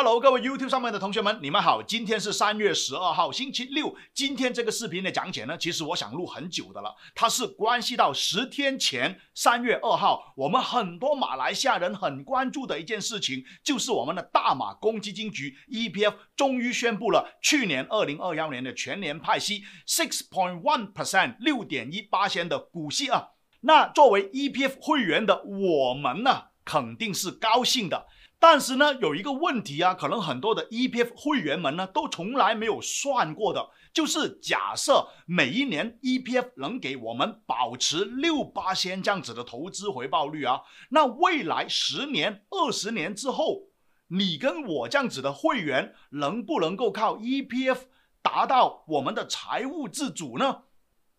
Hello，各位 YouTube 上面的同学们，你们好。今天是三月十二号，星期六。今天这个视频的讲解呢，其实我想录很久的了。它是关系到十天前，三月二号，我们很多马来西亚人很关注的一件事情，就是我们的大马公积金局 EPF 终于宣布了去年二零二幺年的全年派息 six point one percent 六点一八仙的股息啊。那作为 EPF 会员的我们呢，肯定是高兴的。但是呢，有一个问题啊，可能很多的 EPF 会员们呢，都从来没有算过的，就是假设每一年 EPF 能给我们保持六八仙这样子的投资回报率啊，那未来十年、二十年之后，你跟我这样子的会员能不能够靠 EPF 达到我们的财务自主呢？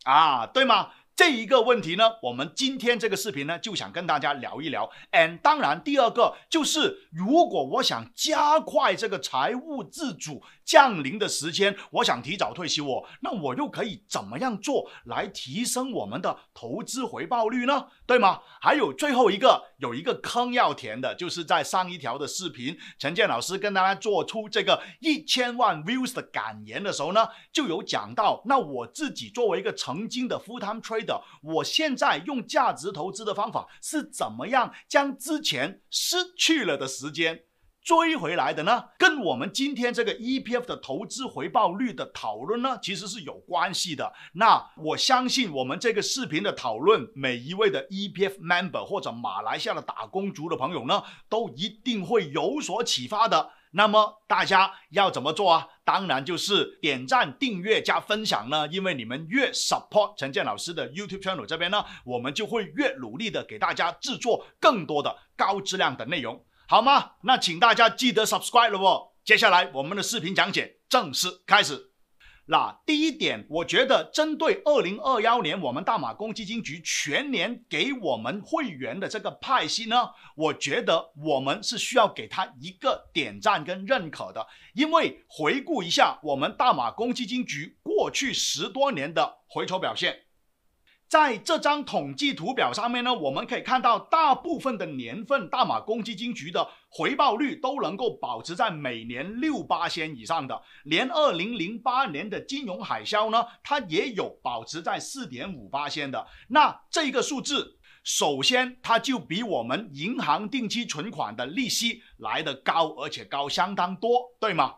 啊，对吗？这一个问题呢，我们今天这个视频呢，就想跟大家聊一聊。And 当然，第二个就是，如果我想加快这个财务自主。降临的时间，我想提早退休，我那我又可以怎么样做来提升我们的投资回报率呢？对吗？还有最后一个，有一个坑要填的，就是在上一条的视频，陈建老师跟大家做出这个一千万 views 的感言的时候呢，就有讲到，那我自己作为一个曾经的 full time trader，我现在用价值投资的方法是怎么样将之前失去了的时间。追回来的呢，跟我们今天这个 EPF 的投资回报率的讨论呢，其实是有关系的。那我相信我们这个视频的讨论，每一位的 EPF member 或者马来西亚的打工族的朋友呢，都一定会有所启发的。那么大家要怎么做啊？当然就是点赞、订阅加分享呢。因为你们越 support 陈建老师的 YouTube channel 这边呢，我们就会越努力的给大家制作更多的高质量的内容。好吗？那请大家记得 subscribe 了哦。接下来我们的视频讲解正式开始。那第一点，我觉得针对二零二幺年我们大马公积金局全年给我们会员的这个派息呢，我觉得我们是需要给他一个点赞跟认可的，因为回顾一下我们大马公积金局过去十多年的回酬表现。在这张统计图表上面呢，我们可以看到，大部分的年份，大马公积金局的回报率都能够保持在每年六八仙以上的。连二零零八年的金融海啸呢，它也有保持在四点五八仙的。那这个数字，首先它就比我们银行定期存款的利息来得高，而且高相当多，对吗？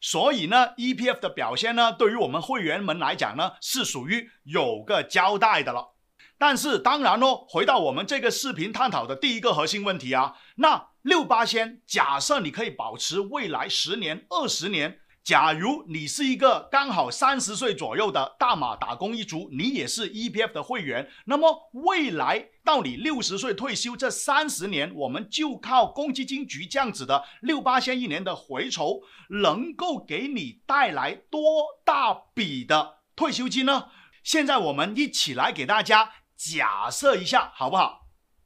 所以呢，EPF 的表现呢，对于我们会员们来讲呢，是属于有个交代的了。但是当然咯，回到我们这个视频探讨的第一个核心问题啊，那六八千，假设你可以保持未来十年、二十年，假如你是一个刚好三十岁左右的大码打工一族，你也是 EPF 的会员，那么未来。到你六十岁退休这三十年，我们就靠公积金局这样子的六八千一年的回酬，能够给你带来多大笔的退休金呢？现在我们一起来给大家假设一下，好不好？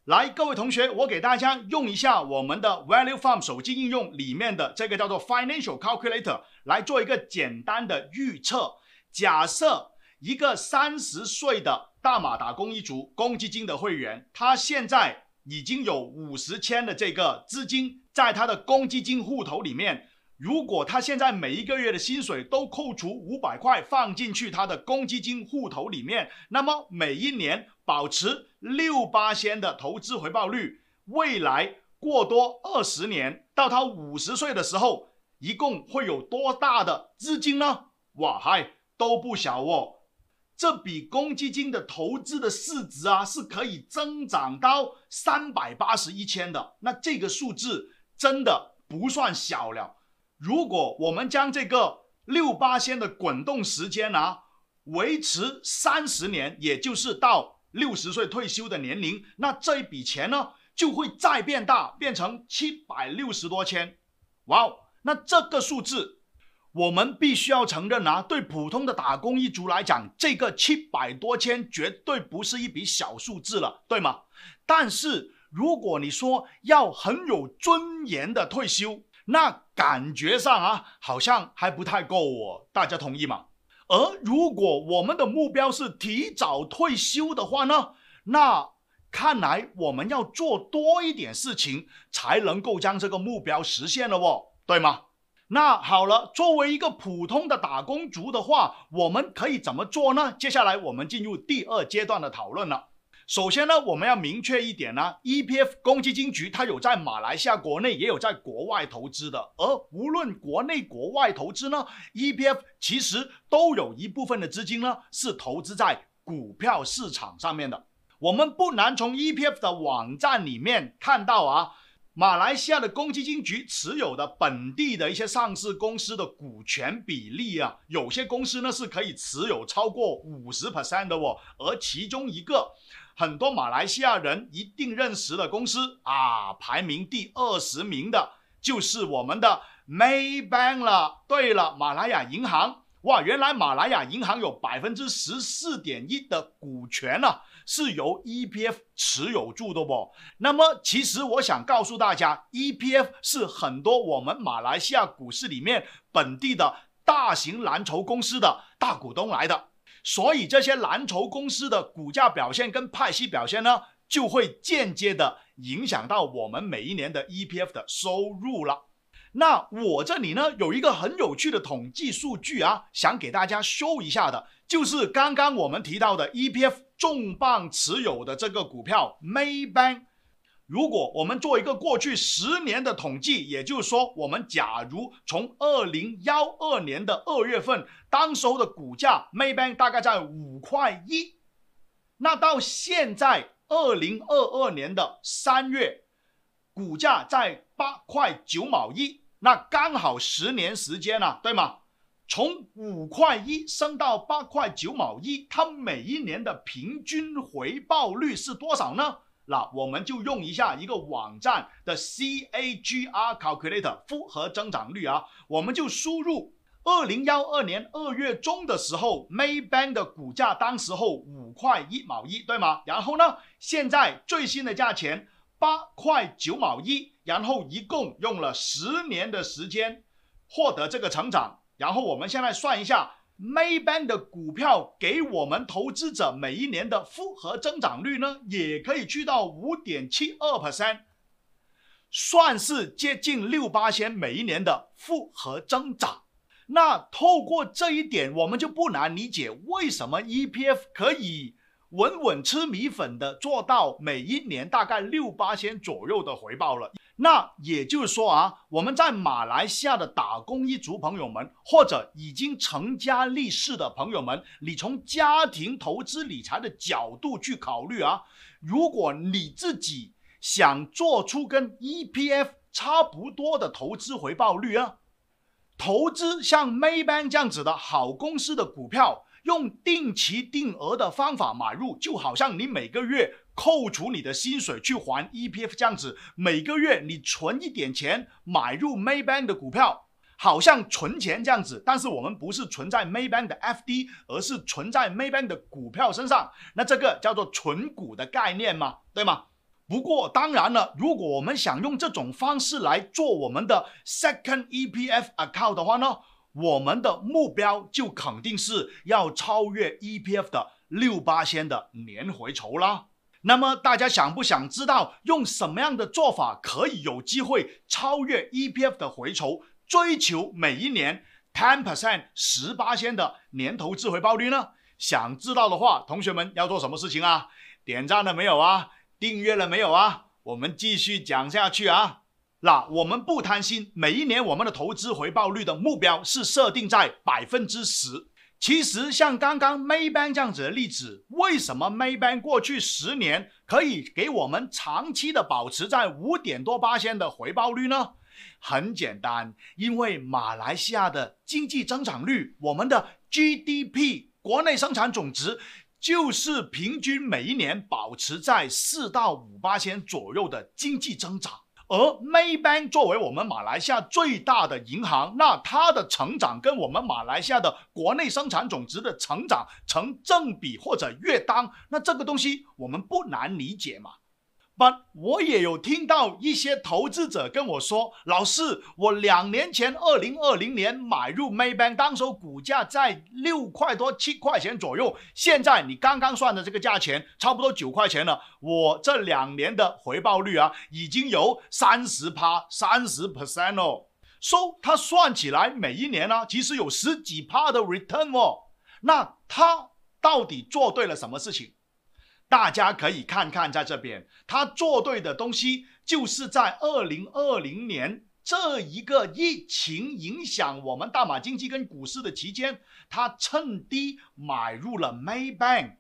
来，各位同学，我给大家用一下我们的 ValueFarm 手机应用里面的这个叫做 Financial Calculator 来做一个简单的预测。假设一个三十岁的。大马打工一族公积金的会员，他现在已经有五十千的这个资金在他的公积金户头里面。如果他现在每一个月的薪水都扣除五百块放进去他的公积金户头里面，那么每一年保持六八千的投资回报率，未来过多二十年到他五十岁的时候，一共会有多大的资金呢？哇嗨，都不小哦。这笔公积金的投资的市值啊，是可以增长到三百八十一千的。那这个数字真的不算小了。如果我们将这个六八仙的滚动时间啊，维持三十年，也就是到六十岁退休的年龄，那这一笔钱呢，就会再变大，变成七百六十多千。哇哦，那这个数字。我们必须要承认啊，对普通的打工一族来讲，这个七百多千绝对不是一笔小数字了，对吗？但是如果你说要很有尊严的退休，那感觉上啊，好像还不太够哦。大家同意吗？而如果我们的目标是提早退休的话呢，那看来我们要做多一点事情，才能够将这个目标实现了哦，对吗？那好了，作为一个普通的打工族的话，我们可以怎么做呢？接下来我们进入第二阶段的讨论了。首先呢，我们要明确一点呢，EPF 公积金局它有在马来西亚国内，也有在国外投资的。而无论国内国外投资呢，EPF 其实都有一部分的资金呢是投资在股票市场上面的。我们不难从 EPF 的网站里面看到啊。马来西亚的公积金局持有的本地的一些上市公司的股权比例啊，有些公司呢是可以持有超过五十 percent 的哦。而其中一个，很多马来西亚人一定认识的公司啊，排名第二十名的就是我们的 Maybank 了。对了，马来亚银行哇，原来马来亚银行有百分之十四点一的股权啊。是由 EPF 持有住的不？那么其实我想告诉大家，EPF 是很多我们马来西亚股市里面本地的大型蓝筹公司的大股东来的，所以这些蓝筹公司的股价表现跟派息表现呢，就会间接的影响到我们每一年的 EPF 的收入了。那我这里呢有一个很有趣的统计数据啊，想给大家 show 一下的，就是刚刚我们提到的 EPF。重磅持有的这个股票 Maybank，如果我们做一个过去十年的统计，也就是说，我们假如从二零幺二年的二月份，当时候的股价 Maybank 大概在五块一，那到现在二零二二年的三月，股价在八块九毛一，那刚好十年时间了，对吗？从五块一升到八块九毛一，它每一年的平均回报率是多少呢？那我们就用一下一个网站的 CAGR calculator 复合增长率啊，我们就输入二零幺二年二月中的时候 Maybank 的股价，当时候五块一毛一对吗？然后呢，现在最新的价钱八块九毛一，然后一共用了十年的时间获得这个成长。然后我们现在算一下 Maybank 的股票给我们投资者每一年的复合增长率呢，也可以去到五点七二 percent，算是接近六八仙每一年的复合增长。那透过这一点，我们就不难理解为什么 EPF 可以。稳稳吃米粉的，做到每一年大概六八千左右的回报了。那也就是说啊，我们在马来西亚的打工一族朋友们，或者已经成家立室的朋友们，你从家庭投资理财的角度去考虑啊，如果你自己想做出跟 EPF 差不多的投资回报率啊，投资像 Maybank 这样子的好公司的股票。用定期定额的方法买入，就好像你每个月扣除你的薪水去还 EPF 这样子，每个月你存一点钱买入 Maybank 的股票，好像存钱这样子。但是我们不是存在 Maybank 的 FD，而是存在 Maybank 的股票身上，那这个叫做存股的概念嘛，对吗？不过当然了，如果我们想用这种方式来做我们的 Second EPF Account 的话呢？我们的目标就肯定是要超越 EPF 的六八仙的年回酬啦。那么大家想不想知道用什么样的做法可以有机会超越 EPF 的回酬，追求每一年 ten percent 十八仙的年投资回报率呢？想知道的话，同学们要做什么事情啊？点赞了没有啊？订阅了没有啊？我们继续讲下去啊！那我们不贪心，每一年我们的投资回报率的目标是设定在百分之十。其实像刚刚 Maybank 这样子的例子，为什么 Maybank 过去十年可以给我们长期的保持在五点多八千的回报率呢？很简单，因为马来西亚的经济增长率，我们的 GDP 国内生产总值就是平均每一年保持在四到五八千左右的经济增长。而 Maybank 作为我们马来西亚最大的银行，那它的成长跟我们马来西亚的国内生产总值的成长成正比或者越当，那这个东西我们不难理解嘛。我也有听到一些投资者跟我说：“老师，我两年前（二零二零年）买入 Maybank，当时股价在六块多、七块钱左右。现在你刚刚算的这个价钱，差不多九块钱了。我这两年的回报率啊，已经有三十趴、三十 percent 哦，说它算起来每一年呢，其实有十几趴的 return 哦。那他到底做对了什么事情？”大家可以看看，在这边他做对的东西，就是在二零二零年这一个疫情影响我们大马经济跟股市的期间，他趁低买入了 Maybank，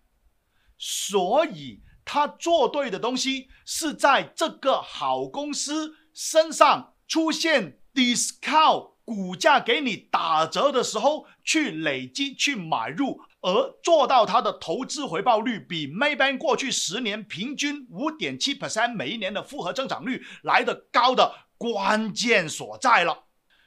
所以他做对的东西是在这个好公司身上出现 discount。股价给你打折的时候去累积去买入，而做到它的投资回报率比 maybe 过去十年平均五点七 per cent 每一年的复合增长率来的高的关键所在了。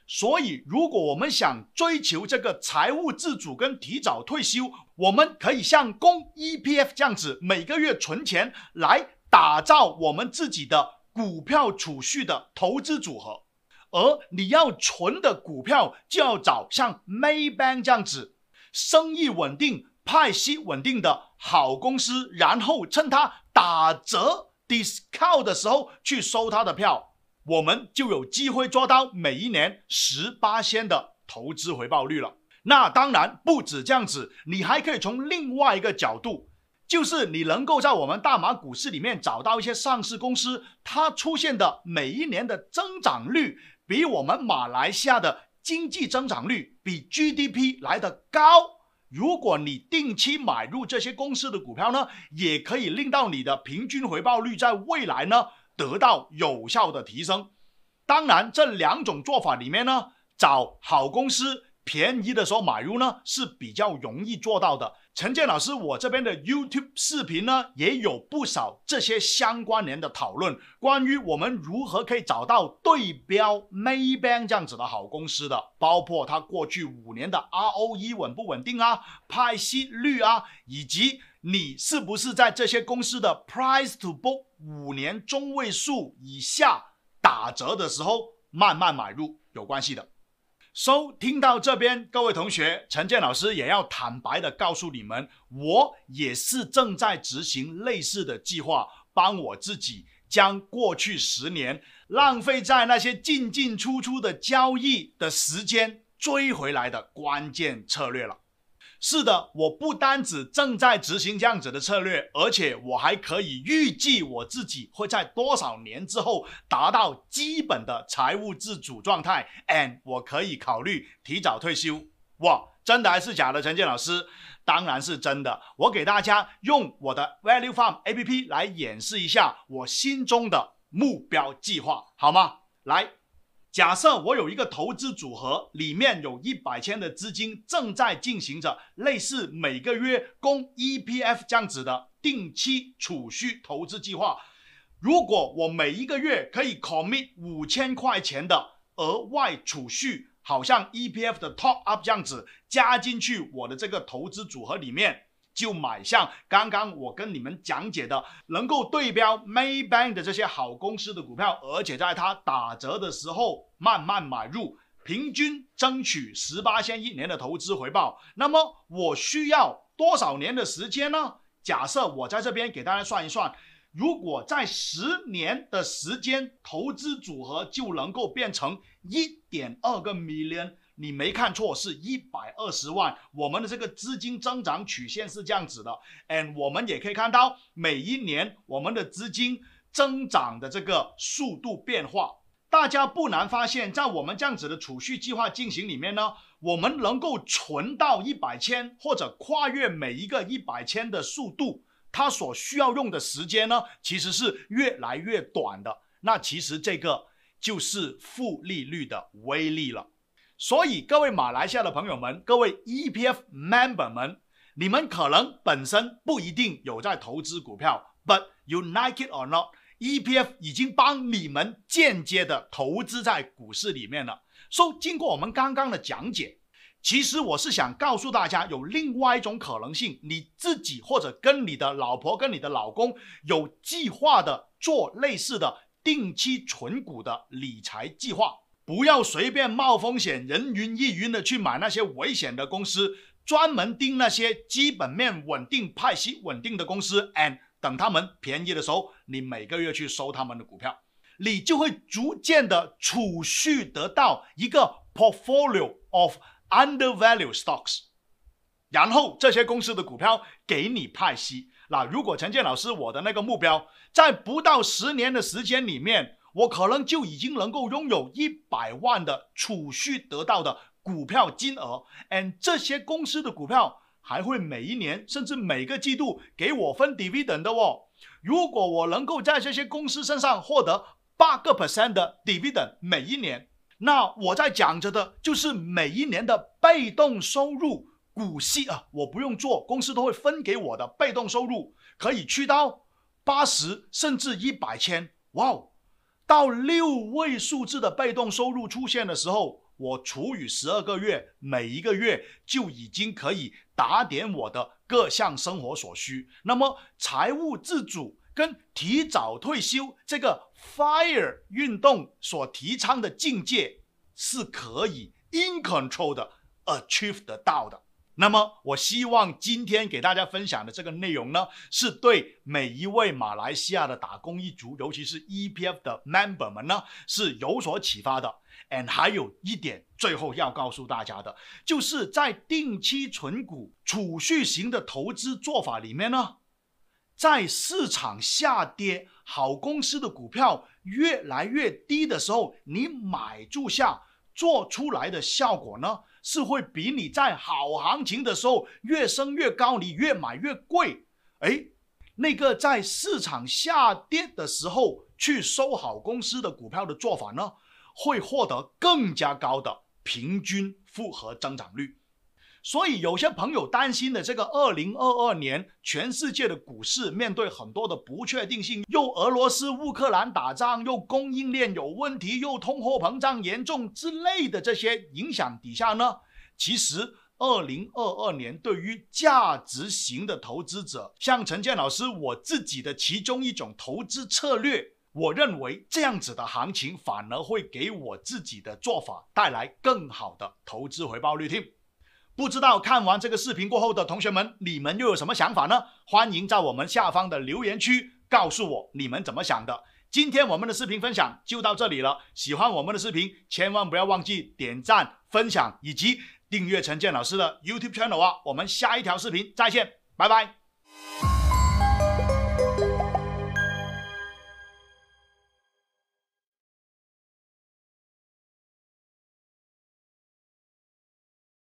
所以，如果我们想追求这个财务自主跟提早退休，我们可以像工 EPF 这样子每个月存钱来打造我们自己的股票储蓄的投资组合。而你要存的股票，就要找像 Maybank 这样子，生意稳定、派息稳定的好公司，然后趁它打折 discount 的时候去收它的票，我们就有机会抓到每一年十八仙的投资回报率了。那当然不止这样子，你还可以从另外一个角度，就是你能够在我们大马股市里面找到一些上市公司，它出现的每一年的增长率。比我们马来西亚的经济增长率比 GDP 来的高。如果你定期买入这些公司的股票呢，也可以令到你的平均回报率在未来呢得到有效的提升。当然，这两种做法里面呢，找好公司。便宜的时候买入呢是比较容易做到的。陈建老师，我这边的 YouTube 视频呢也有不少这些相关联的讨论，关于我们如何可以找到对标 Maybank 这样子的好公司的，包括它过去五年的 ROE 稳不稳定啊，派息率啊，以及你是不是在这些公司的 Price to Book 五年中位数以下打折的时候慢慢买入有关系的。收听到这边，各位同学，陈建老师也要坦白的告诉你们，我也是正在执行类似的计划，帮我自己将过去十年浪费在那些进进出出的交易的时间追回来的关键策略了。是的，我不单只正在执行这样子的策略，而且我还可以预计我自己会在多少年之后达到基本的财务自主状态，and 我可以考虑提早退休。哇，真的还是假的，陈建老师？当然是真的。我给大家用我的 v a l u e f a r m A P P 来演示一下我心中的目标计划，好吗？来。假设我有一个投资组合，里面有一百千的资金正在进行着类似每个月供 EPF 这样子的定期储蓄投资计划。如果我每一个月可以 commit 五千块钱的额外储蓄，好像 EPF 的 top up 这样子加进去我的这个投资组合里面。就买像刚刚我跟你们讲解的，能够对标 Maybank 的这些好公司的股票，而且在它打折的时候慢慢买入，平均争取十八千一年的投资回报。那么我需要多少年的时间呢？假设我在这边给大家算一算，如果在十年的时间，投资组合就能够变成一点二个 million。你没看错，是一百二十万。我们的这个资金增长曲线是这样子的，and 我们也可以看到每一年我们的资金增长的这个速度变化。大家不难发现，在我们这样子的储蓄计划进行里面呢，我们能够存到一百千或者跨越每一个一百千的速度，它所需要用的时间呢，其实是越来越短的。那其实这个就是负利率的威力了。所以，各位马来西亚的朋友们，各位 EPF m e m b e r 们，你们可能本身不一定有在投资股票，But you like it or not，EPF 已经帮你们间接的投资在股市里面了。So 经过我们刚刚的讲解，其实我是想告诉大家，有另外一种可能性，你自己或者跟你的老婆跟你的老公有计划的做类似的定期存股的理财计划。不要随便冒风险，人云亦云的去买那些危险的公司，专门盯那些基本面稳定、派息稳定的公司，and 等他们便宜的时候，你每个月去收他们的股票，你就会逐渐的储蓄得到一个 portfolio of undervalued stocks，然后这些公司的股票给你派息。那如果陈建老师我的那个目标，在不到十年的时间里面。我可能就已经能够拥有一百万的储蓄得到的股票金额，and 这些公司的股票还会每一年甚至每个季度给我分 dividend 的哦。如果我能够在这些公司身上获得八个 percent 的 dividend 每一年，那我在讲着的就是每一年的被动收入股息啊，我不用做，公司都会分给我的被动收入可以去到八十甚至一百千，哇哦！到六位数字的被动收入出现的时候，我除以十二个月，每一个月就已经可以打点我的各项生活所需。那么财务自主跟提早退休这个 FIRE 运动所提倡的境界，是可以 in control 的 achieve 得到的。那么，我希望今天给大家分享的这个内容呢，是对每一位马来西亚的打工一族，尤其是 EPF 的 member 们呢，是有所启发的。And 还有一点，最后要告诉大家的，就是在定期存股储蓄型的投资做法里面呢，在市场下跌、好公司的股票越来越低的时候，你买住下。做出来的效果呢，是会比你在好行情的时候越升越高，你越买越贵。哎，那个在市场下跌的时候去收好公司的股票的做法呢，会获得更加高的平均复合增长率。所以有些朋友担心的这个二零二二年，全世界的股市面对很多的不确定性，又俄罗斯乌克兰打仗，又供应链有问题，又通货膨胀严重之类的这些影响底下呢，其实二零二二年对于价值型的投资者，像陈建老师我自己的其中一种投资策略，我认为这样子的行情反而会给我自己的做法带来更好的投资回报率。听。不知道看完这个视频过后的同学们，你们又有什么想法呢？欢迎在我们下方的留言区告诉我你们怎么想的。今天我们的视频分享就到这里了，喜欢我们的视频千万不要忘记点赞、分享以及订阅陈建老师的 YouTube channel 啊！我们下一条视频再见，拜拜。